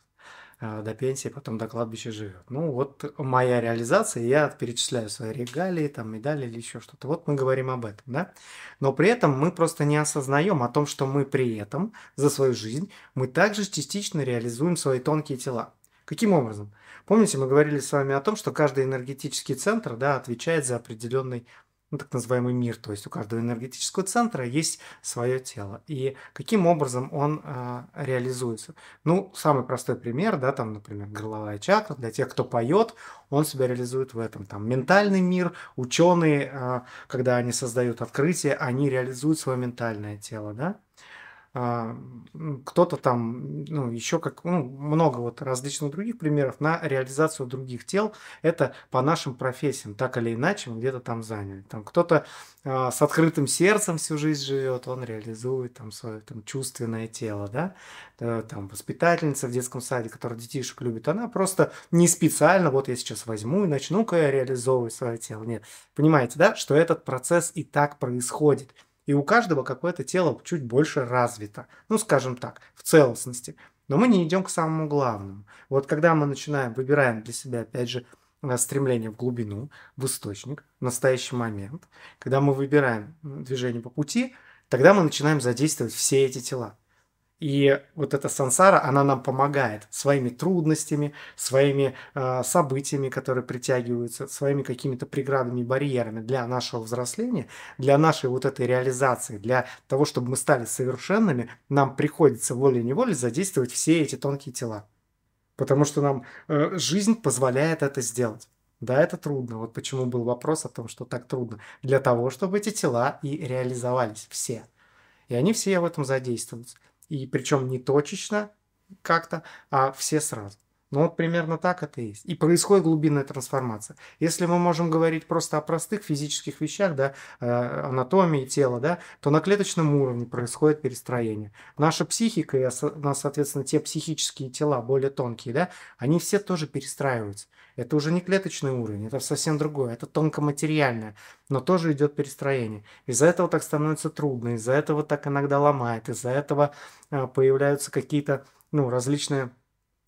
а, до пенсии, потом до кладбища живет. Ну, вот моя реализация, я перечисляю свои регалии, там, медали или еще что-то. Вот мы говорим об этом, да? Но при этом мы просто не осознаем о том, что мы при этом за свою жизнь, мы также частично реализуем свои тонкие тела. Каким образом? Помните, мы говорили с вами о том, что каждый энергетический центр да, отвечает за определенный ну, так называемый мир, то есть у каждого энергетического центра есть свое тело. И каким образом он э, реализуется? Ну, самый простой пример, да, там, например, горловая чакра, для тех, кто поет, он себя реализует в этом. Там ментальный мир, ученые, э, а, когда они создают открытие, они реализуют свое ментальное тело, да. А, кто-то там, ну, еще как, ну, много вот различных других примеров на реализацию других тел. Это по нашим профессиям, так или иначе, мы где-то там заняли. Там кто-то э, с открытым сердцем всю жизнь живет, он реализует там свое там, чувственное тело, да. Э, там воспитательница в детском саде, которая детишек любит, она просто не специально, вот я сейчас возьму и начну-ка я реализовывать свое тело. Нет, понимаете, да, что этот процесс и так происходит и у каждого какое-то тело чуть больше развито. Ну, скажем так, в целостности. Но мы не идем к самому главному. Вот когда мы начинаем, выбираем для себя, опять же, э, стремление в глубину, в источник, в настоящий момент, когда мы выбираем движение по пути, тогда мы начинаем задействовать все эти тела. И вот эта сансара, она нам помогает своими трудностями, своими э, событиями, которые притягиваются, своими какими-то преградами и барьерами для нашего взросления, для нашей вот этой реализации, для того, чтобы мы стали совершенными, нам приходится волей-неволей задействовать все эти тонкие тела. Потому что нам э, жизнь позволяет это сделать. Да, это трудно. Вот почему был вопрос о том, что так трудно. Для того, чтобы эти тела и реализовались все. И они все в этом задействуются. И причем не точечно как-то, а все сразу. Ну вот примерно так это и есть. И происходит глубинная трансформация. Если мы можем говорить просто о простых физических вещах, да, э, анатомии тела, да, то на клеточном уровне происходит перестроение. Наша психика и, соответственно, те психические тела более тонкие, да, они все тоже перестраиваются. Это уже не клеточный уровень, это совсем другое, это тонкоматериальное, но тоже идет перестроение. Из-за этого так становится трудно, из-за этого так иногда ломает, из-за этого э, появляются какие-то ну, различные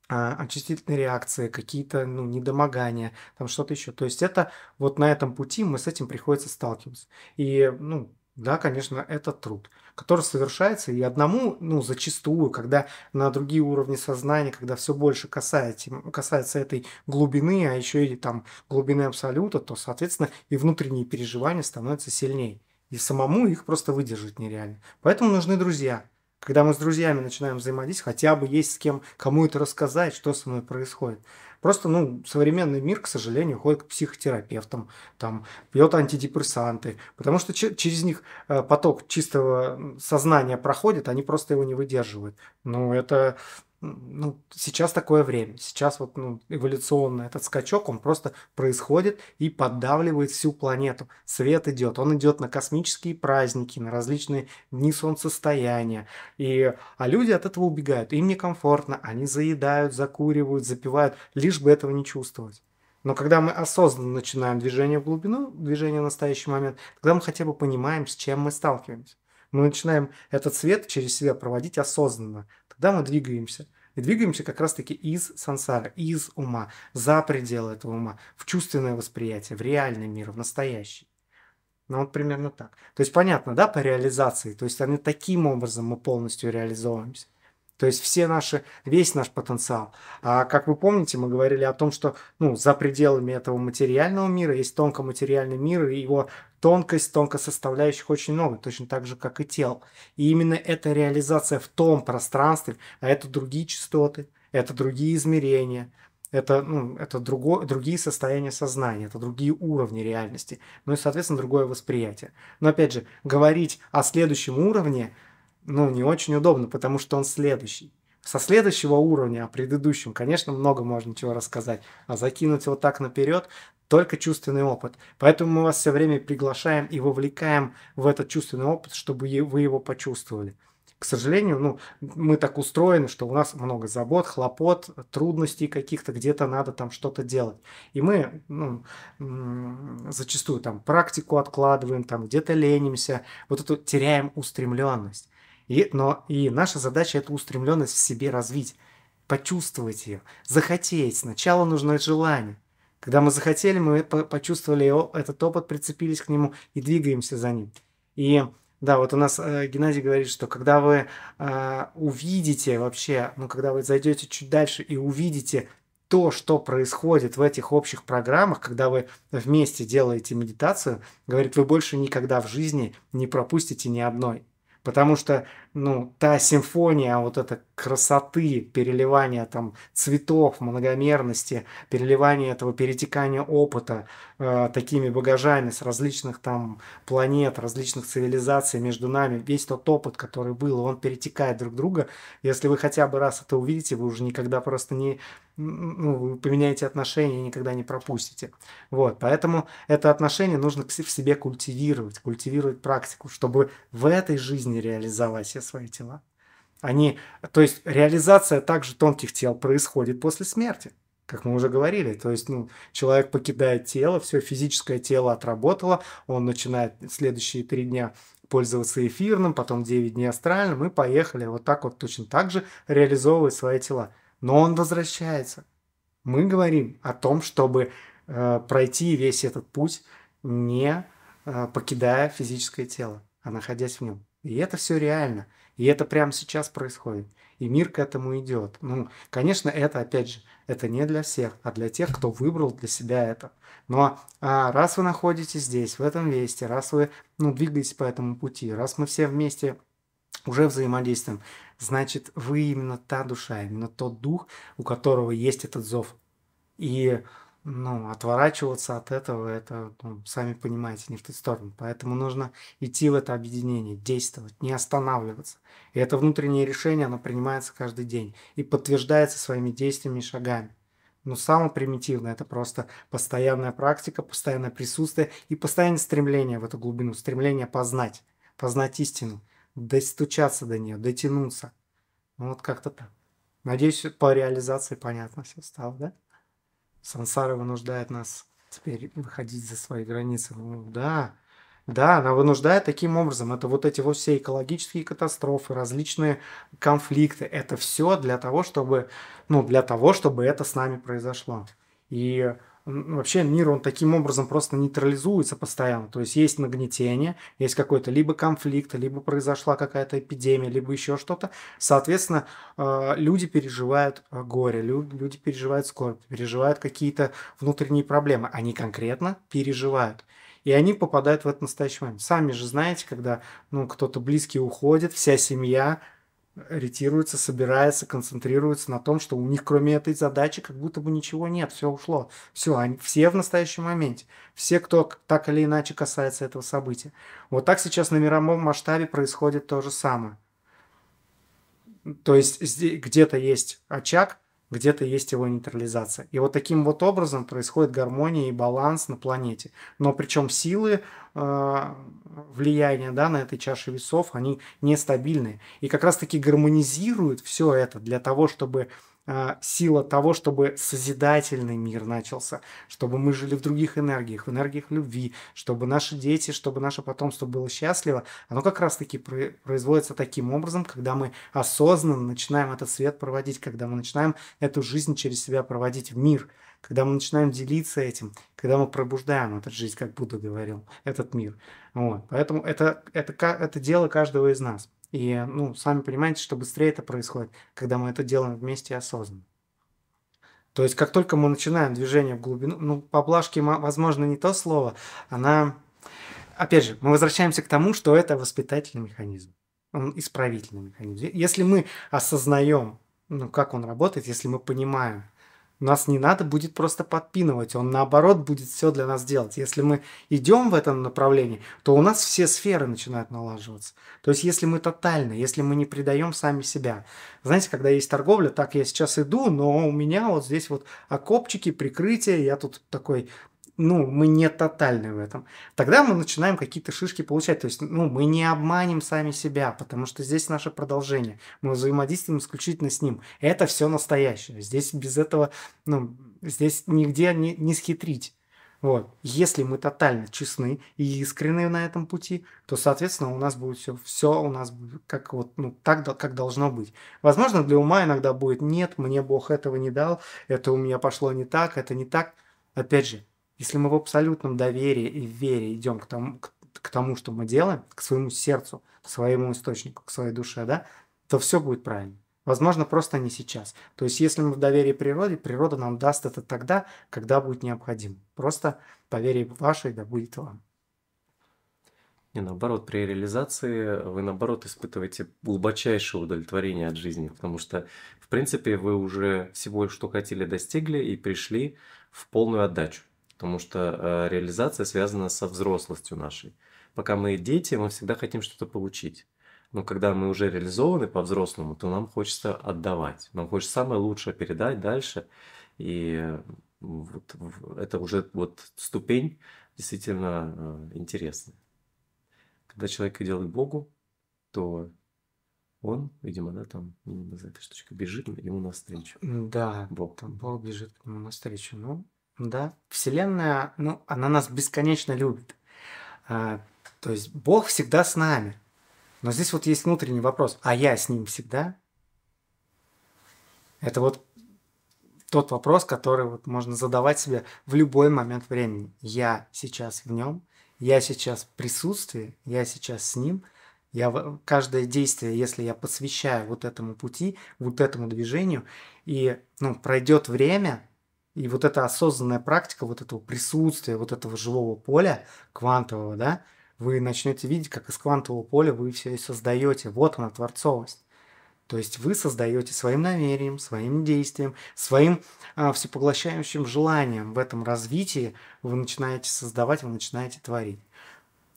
а, очистительные реакции, какие-то ну, недомогания, там что-то еще. То есть это вот на этом пути мы с этим приходится сталкиваться. И, ну, да, конечно, это труд, который совершается и одному, ну, зачастую, когда на другие уровни сознания, когда все больше касается, касается этой глубины, а еще и там глубины абсолюта, то, соответственно, и внутренние переживания становятся сильнее. И самому их просто выдержать нереально. Поэтому нужны друзья – когда мы с друзьями начинаем взаимодействовать, хотя бы есть с кем, кому это рассказать, что со мной происходит. Просто, ну, современный мир, к сожалению, ходит к психотерапевтам, там, пьет антидепрессанты, потому что через них э, поток чистого сознания проходит, они просто его не выдерживают. Ну, это ну, сейчас такое время. Сейчас вот ну, эволюционно этот скачок, он просто происходит и поддавливает всю планету. Свет идет, он идет на космические праздники, на различные дни солнцестояния. И, а люди от этого убегают. Им некомфортно, они заедают, закуривают, запивают, лишь бы этого не чувствовать. Но когда мы осознанно начинаем движение в глубину, движение в настоящий момент, тогда мы хотя бы понимаем, с чем мы сталкиваемся мы начинаем этот свет через себя проводить осознанно, тогда мы двигаемся. И двигаемся как раз-таки из сансара, из ума, за пределы этого ума, в чувственное восприятие, в реальный мир, в настоящий. Ну вот примерно так. То есть понятно, да, по реализации. То есть они таким образом мы полностью реализовываемся. То есть все наши, весь наш потенциал. А как вы помните, мы говорили о том, что ну, за пределами этого материального мира есть тонкоматериальный мир, и его тонкость, тонко составляющих очень много, точно так же, как и тел. И именно эта реализация в том пространстве, а это другие частоты, это другие измерения, это, ну, это друго, другие состояния сознания, это другие уровни реальности, ну и, соответственно, другое восприятие. Но, опять же, говорить о следующем уровне ну, не очень удобно, потому что он следующий. Со следующего уровня, о а предыдущем, конечно, много можно чего рассказать, а закинуть вот так наперед только чувственный опыт. Поэтому мы вас все время приглашаем и вовлекаем в этот чувственный опыт, чтобы вы его почувствовали. К сожалению, ну, мы так устроены, что у нас много забот, хлопот, трудностей каких-то, где-то надо там что-то делать. И мы ну, зачастую там практику откладываем, там где-то ленимся, вот эту теряем устремленность. И, но и наша задача эту устремленность в себе развить, почувствовать ее, захотеть. Сначала нужно желание. Когда мы захотели, мы почувствовали этот опыт, прицепились к нему и двигаемся за ним. И да, вот у нас э, Геннадий говорит, что когда вы э, увидите вообще, ну, когда вы зайдете чуть дальше и увидите то, что происходит в этих общих программах, когда вы вместе делаете медитацию, говорит, вы больше никогда в жизни не пропустите ни одной Потому что ну, та симфония вот этой красоты, переливания там цветов, многомерности, переливания этого перетекания опыта э, такими багажами с различных там планет, различных цивилизаций между нами, весь тот опыт, который был, он перетекает друг друга. Если вы хотя бы раз это увидите, вы уже никогда просто не ну, вы поменяете отношения и никогда не пропустите. Вот, поэтому это отношение нужно в себе культивировать, культивировать практику, чтобы в этой жизни реализовать свои тела. Они, то есть реализация также тонких тел происходит после смерти, как мы уже говорили. То есть ну, человек покидает тело, все физическое тело отработало, он начинает следующие три дня пользоваться эфирным, потом 9 дней астральным, и поехали вот так вот точно так же реализовывать свои тела. Но он возвращается. Мы говорим о том, чтобы э, пройти весь этот путь, не э, покидая физическое тело, а находясь в нем. И это все реально. И это прямо сейчас происходит. И мир к этому идет. Ну, конечно, это, опять же, это не для всех, а для тех, кто выбрал для себя это. Но а, раз вы находитесь здесь, в этом месте, раз вы ну, двигаетесь по этому пути, раз мы все вместе уже взаимодействуем, значит, вы именно та душа, именно тот дух, у которого есть этот зов. И ну, отворачиваться от этого, это, ну, сами понимаете, не в ту сторону. Поэтому нужно идти в это объединение, действовать, не останавливаться. И это внутреннее решение, оно принимается каждый день и подтверждается своими действиями и шагами. Но самое примитивное – это просто постоянная практика, постоянное присутствие и постоянное стремление в эту глубину, стремление познать, познать истину, достучаться до нее, дотянуться. Ну, вот как-то так. Надеюсь, по реализации понятно все стало, да? Сансара вынуждает нас теперь выходить за свои границы. Ну, да, да, она вынуждает таким образом. Это вот эти вот все экологические катастрофы, различные конфликты. Это все для того, чтобы, ну, для того, чтобы это с нами произошло. И ну, вообще мир, он таким образом просто нейтрализуется постоянно. То есть есть нагнетение, есть какой-то либо конфликт, либо произошла какая-то эпидемия, либо еще что-то. Соответственно, э, люди переживают э, горе, люди переживают скорбь, переживают какие-то внутренние проблемы. Они конкретно переживают. И они попадают в этот настоящий момент. Сами же знаете, когда ну, кто-то близкий уходит, вся семья, ретируется, собирается, концентрируется на том, что у них кроме этой задачи как будто бы ничего нет, все ушло. Все, они, все в настоящем моменте. Все, кто так или иначе касается этого события. Вот так сейчас на мировом масштабе происходит то же самое. То есть где-то есть очаг, где-то есть его нейтрализация. И вот таким вот образом происходит гармония и баланс на планете. Но причем силы э, влияния да, на этой чаше весов, они нестабильные. И как раз-таки гармонизируют все это для того, чтобы а, сила того, чтобы созидательный мир начался, чтобы мы жили в других энергиях, в энергиях любви, чтобы наши дети, чтобы наше потомство было счастливо, оно как раз-таки производится таким образом, когда мы осознанно начинаем этот свет проводить, когда мы начинаем эту жизнь через себя проводить в мир, когда мы начинаем делиться этим, когда мы пробуждаем эту жизнь, как Будда говорил, этот мир. Вот. Поэтому это, это, это дело каждого из нас. И, ну, сами понимаете, что быстрее это происходит, когда мы это делаем вместе осознанно. То есть, как только мы начинаем движение в глубину, ну, по блажке, возможно, не то слово, она... Опять же, мы возвращаемся к тому, что это воспитательный механизм, он исправительный механизм. Если мы осознаем, ну, как он работает, если мы понимаем, нас не надо будет просто подпинывать, он наоборот будет все для нас делать. Если мы идем в этом направлении, то у нас все сферы начинают налаживаться. То есть если мы тотально, если мы не предаем сами себя. Знаете, когда есть торговля, так я сейчас иду, но у меня вот здесь вот окопчики, прикрытие, я тут такой ну, мы не тотальны в этом, тогда мы начинаем какие-то шишки получать. То есть, ну, мы не обманем сами себя, потому что здесь наше продолжение. Мы взаимодействуем исключительно с ним. Это все настоящее. Здесь без этого, ну, здесь нигде не, не схитрить. Вот. Если мы тотально честны и искренны на этом пути, то, соответственно, у нас будет все, все у нас будет как вот, ну, так, как должно быть. Возможно, для ума иногда будет, нет, мне Бог этого не дал, это у меня пошло не так, это не так. Опять же, если мы в абсолютном доверии и вере идем к тому, к, к тому, что мы делаем, к своему сердцу, к своему источнику, к своей душе, да, то все будет правильно. Возможно, просто не сейчас. То есть, если мы в доверии природе, природа нам даст это тогда, когда будет необходимо. Просто поверие вашей, да будет вам. Не наоборот, при реализации вы, наоборот, испытываете глубочайшее удовлетворение от жизни, потому что, в принципе, вы уже всего, что хотели, достигли и пришли в полную отдачу потому что э, реализация связана со взрослостью нашей. Пока мы дети, мы всегда хотим что-то получить. Но когда мы уже реализованы по-взрослому, то нам хочется отдавать. Нам хочется самое лучшее передать дальше. И э, вот это уже вот ступень действительно э, интересная. Когда человек идет к Богу, то он, видимо, да, там именно за этой штучкой бежит ему навстречу. Да, Бог. Там Бог бежит к нему навстречу. Но ну, да, Вселенная, ну, она нас бесконечно любит. А, то есть Бог всегда с нами. Но здесь вот есть внутренний вопрос, а я с ним всегда? Это вот тот вопрос, который вот можно задавать себе в любой момент времени. Я сейчас в нем, я сейчас в присутствии, я сейчас с ним. Я, каждое действие, если я посвящаю вот этому пути, вот этому движению, и ну, пройдет время, и вот эта осознанная практика вот этого присутствия, вот этого живого поля квантового, да, вы начнете видеть, как из квантового поля вы все и создаете. Вот она, творцовость. То есть вы создаете своим намерением, своим действием, своим а, всепоглощающим желанием в этом развитии вы начинаете создавать, вы начинаете творить.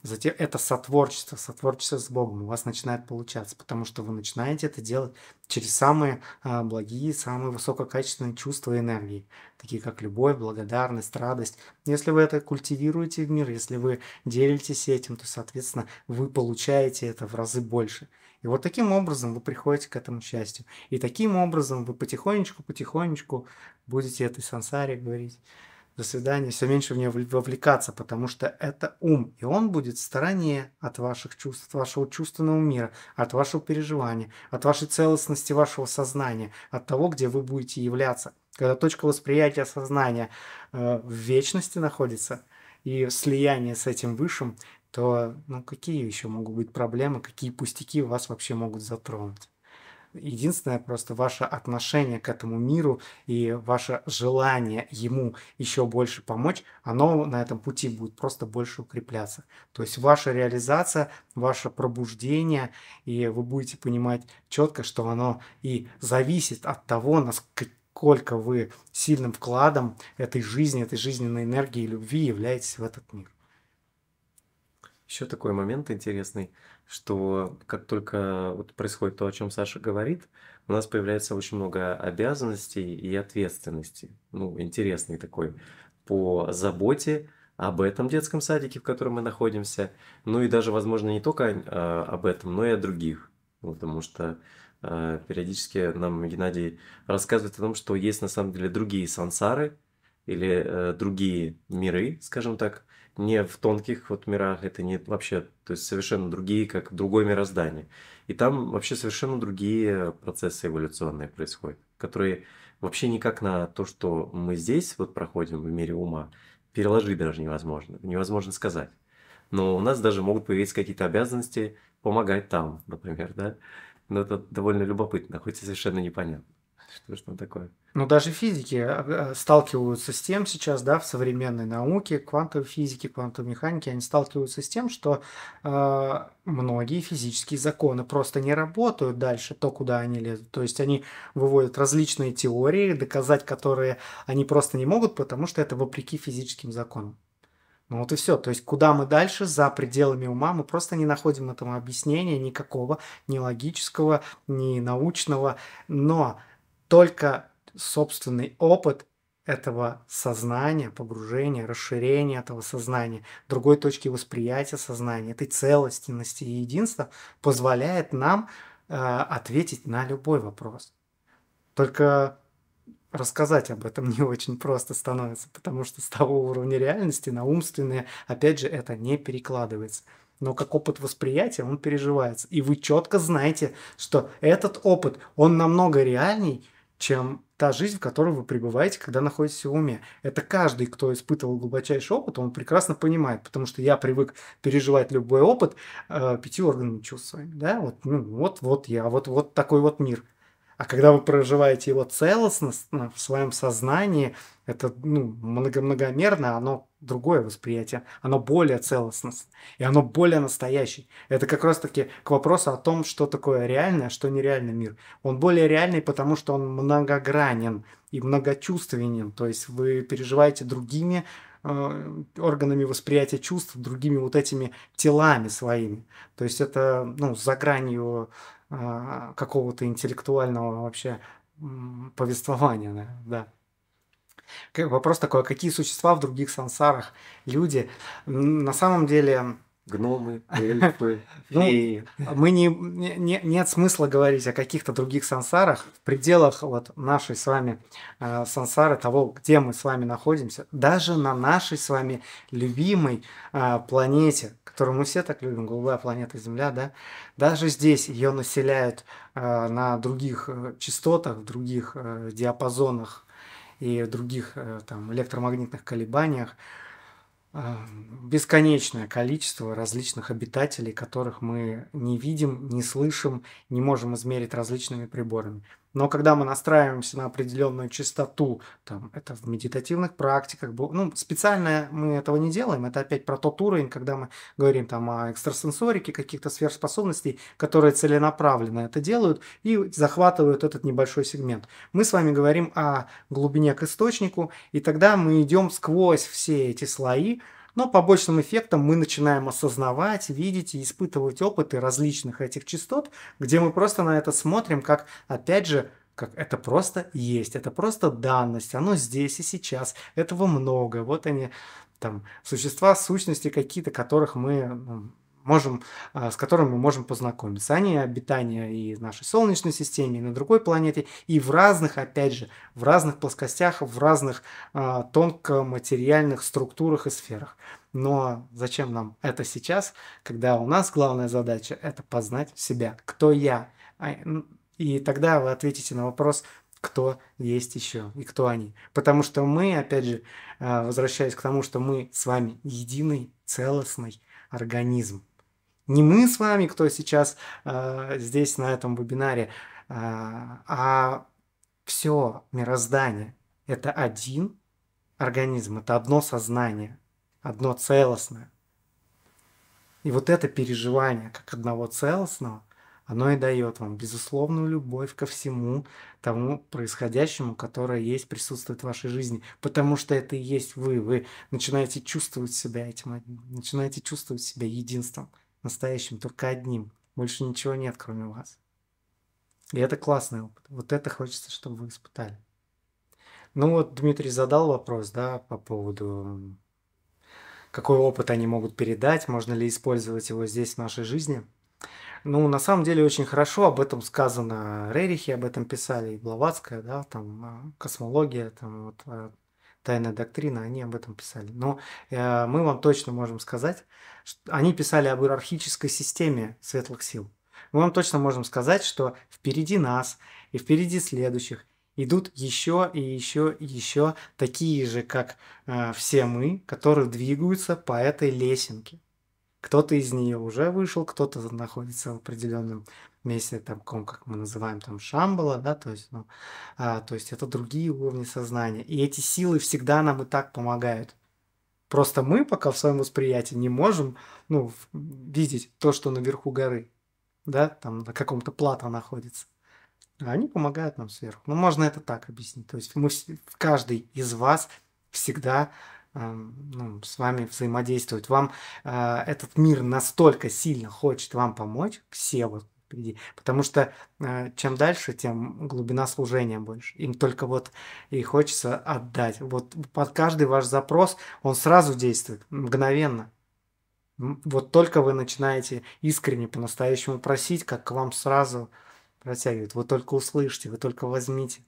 Затем это сотворчество, сотворчество с Богом у вас начинает получаться, потому что вы начинаете это делать через самые а, благие, самые высококачественные чувства и энергии, такие как любовь, благодарность, радость. Если вы это культивируете в мир, если вы делитесь этим, то, соответственно, вы получаете это в разы больше. И вот таким образом вы приходите к этому счастью. И таким образом вы потихонечку-потихонечку будете этой сансаре говорить до свидания, все меньше в нее вовлекаться, потому что это ум, и он будет в стороне от ваших чувств, от вашего чувственного мира, от вашего переживания, от вашей целостности вашего сознания, от того, где вы будете являться. Когда точка восприятия сознания э, в вечности находится и слияние с этим высшим, то ну, какие еще могут быть проблемы, какие пустяки вас вообще могут затронуть? Единственное просто ваше отношение к этому миру и ваше желание ему еще больше помочь, оно на этом пути будет просто больше укрепляться. То есть ваша реализация, ваше пробуждение, и вы будете понимать четко, что оно и зависит от того, насколько вы сильным вкладом этой жизни, этой жизненной энергии и любви являетесь в этот мир. Еще такой момент интересный что как только вот происходит то, о чем Саша говорит, у нас появляется очень много обязанностей и ответственности. Ну, интересный такой по заботе об этом детском садике, в котором мы находимся. Ну и даже, возможно, не только а, об этом, но и о других. Ну, потому что а, периодически нам Геннадий рассказывает о том, что есть на самом деле другие сансары или э, другие миры, скажем так, не в тонких вот мирах, это не вообще, то есть совершенно другие, как другое мироздание. И там вообще совершенно другие процессы эволюционные происходят, которые вообще никак на то, что мы здесь вот проходим в мире ума, переложить даже невозможно, невозможно сказать. Но у нас даже могут появиться какие-то обязанности помогать там, например, да? Но это довольно любопытно, хоть и совершенно непонятно что ж там такое. Но ну, даже физики э, э, сталкиваются с тем сейчас, да, в современной науке, квантовой физике, квантовой механике, они сталкиваются с тем, что э, многие физические законы просто не работают дальше, то, куда они лезут. То есть они выводят различные теории, доказать которые они просто не могут, потому что это вопреки физическим законам. Ну вот и все. То есть куда мы дальше, за пределами ума, мы просто не находим этому объяснения никакого, ни логического, ни научного. Но только собственный опыт этого сознания, погружения, расширения этого сознания, другой точки восприятия сознания, этой целостности и единства позволяет нам э, ответить на любой вопрос. Только рассказать об этом не очень просто становится, потому что с того уровня реальности на умственные, опять же, это не перекладывается. Но как опыт восприятия он переживается. И вы четко знаете, что этот опыт, он намного реальней, чем та жизнь, в которой вы пребываете, когда находитесь в уме. Это каждый, кто испытывал глубочайший опыт, он прекрасно понимает, потому что я привык переживать любой опыт э, пяти органами чувствами. Да? Вот, ну, вот, вот я, вот, вот такой вот мир – а когда вы проживаете его целостно в своем сознании, это ну, много многомерно, оно другое восприятие, оно более целостно, и оно более настоящее. Это как раз-таки к вопросу о том, что такое реальное, а что нереальный мир. Он более реальный, потому что он многогранен и многочувственен, то есть вы переживаете другими э, органами восприятия чувств, другими вот этими телами своими. То есть это ну, за гранью а, какого-то интеллектуального вообще повествования, да. Вопрос такой, а какие существа в других сансарах люди? На самом деле, гномы, эльфы, ну, феи. Ну, мы не, не, нет смысла говорить о каких-то других сансарах. В пределах вот нашей с вами э, сансары, того, где мы с вами находимся, даже на нашей с вами любимой э, планете, которую мы все так любим, голубая планета Земля, да, даже здесь ее населяют э, на других э, частотах, в других э, диапазонах и в других э, там, электромагнитных колебаниях бесконечное количество различных обитателей, которых мы не видим, не слышим, не можем измерить различными приборами. Но когда мы настраиваемся на определенную частоту, там, это в медитативных практиках, ну, специально мы этого не делаем, это опять про тот уровень, когда мы говорим там о экстрасенсорике, каких-то сверхспособностей, которые целенаправленно это делают и захватывают этот небольшой сегмент. Мы с вами говорим о глубине к источнику, и тогда мы идем сквозь все эти слои, но побочным эффектом мы начинаем осознавать, видеть и испытывать опыты различных этих частот, где мы просто на это смотрим как, опять же, как это просто есть, это просто данность, оно здесь и сейчас, этого много. Вот они, там, существа, сущности какие-то, которых мы ну, можем, а, с которым мы можем познакомиться. Они обитания и в нашей Солнечной системе, и на другой планете, и в разных, опять же, в разных плоскостях, в разных э, тонкоматериальных структурах и сферах. Но зачем нам это сейчас, когда у нас главная задача – это познать себя, кто я. А, и тогда вы ответите на вопрос, кто есть еще и кто они. Потому что мы, опять же, возвращаясь к тому, что мы с вами единый, целостный организм не мы с вами, кто сейчас э, здесь на этом вебинаре, э, а, а все мироздание. Это один организм, это одно сознание, одно целостное. И вот это переживание как одного целостного, оно и дает вам безусловную любовь ко всему тому происходящему, которое есть, присутствует в вашей жизни. Потому что это и есть вы. Вы начинаете чувствовать себя этим одним, начинаете чувствовать себя единством настоящим, только одним. Больше ничего нет, кроме вас. И это классный опыт. Вот это хочется, чтобы вы испытали. Ну вот Дмитрий задал вопрос, да, по поводу какой опыт они могут передать, можно ли использовать его здесь в нашей жизни. Ну, на самом деле очень хорошо об этом сказано Рерихи, об этом писали и Блаватская, да, там а, космология, там вот а, тайная доктрина, они об этом писали. Но э, мы вам точно можем сказать, что они писали об иерархической системе светлых сил. Мы вам точно можем сказать, что впереди нас и впереди следующих идут еще и еще и еще такие же, как э, все мы, которые двигаются по этой лесенке. Кто-то из нее уже вышел, кто-то находится в определенном вместе таком, как мы называем там Шамбала, да, то есть, ну, а, то есть это другие уровни сознания. И эти силы всегда нам и так помогают. Просто мы пока в своем восприятии не можем, ну, видеть то, что наверху горы, да, там на каком-то плато находится. А они помогают нам сверху. Ну, можно это так объяснить. То есть мы, каждый из вас всегда эм, ну, с вами взаимодействует. Вам э, этот мир настолько сильно хочет вам помочь, все вот впереди. Потому что э, чем дальше, тем глубина служения больше. Им только вот и хочется отдать. Вот под каждый ваш запрос он сразу действует, мгновенно. Вот только вы начинаете искренне, по-настоящему просить, как к вам сразу протягивают. Вы только услышите, вы только возьмите.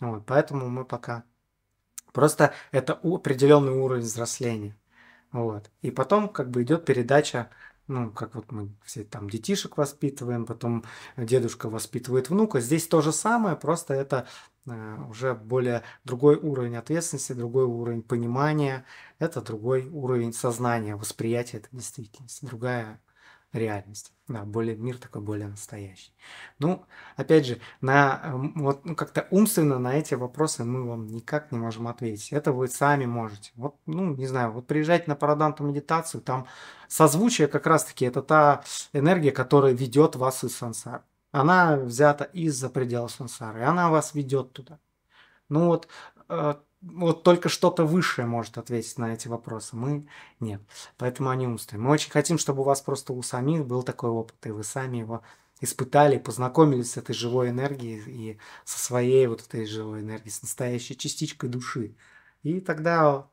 Вот, поэтому мы пока... Просто это определенный уровень взросления. Вот. И потом как бы идет передача ну, как вот мы все там детишек воспитываем, потом дедушка воспитывает внука. Здесь то же самое, просто это э, уже более другой уровень ответственности, другой уровень понимания, это другой уровень сознания, восприятия этой действительности, другая реальность. Да, более, мир такой более настоящий. Ну, опять же, на, эм, вот, ну, как-то умственно на эти вопросы мы вам никак не можем ответить. Это вы сами можете. Вот, ну, не знаю, вот приезжайте на параданту медитацию, там созвучие как раз-таки это та энергия, которая ведет вас из сансары. Она взята из-за предела сансары, и она вас ведет туда. Ну вот, э, вот только что-то высшее может ответить на эти вопросы. Мы нет. Поэтому они умственные. Мы очень хотим, чтобы у вас просто у самих был такой опыт, и вы сами его испытали, познакомились с этой живой энергией и со своей вот этой живой энергией, с настоящей частичкой души. И тогда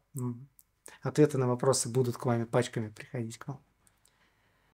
ответы на вопросы будут к вам пачками приходить к вам.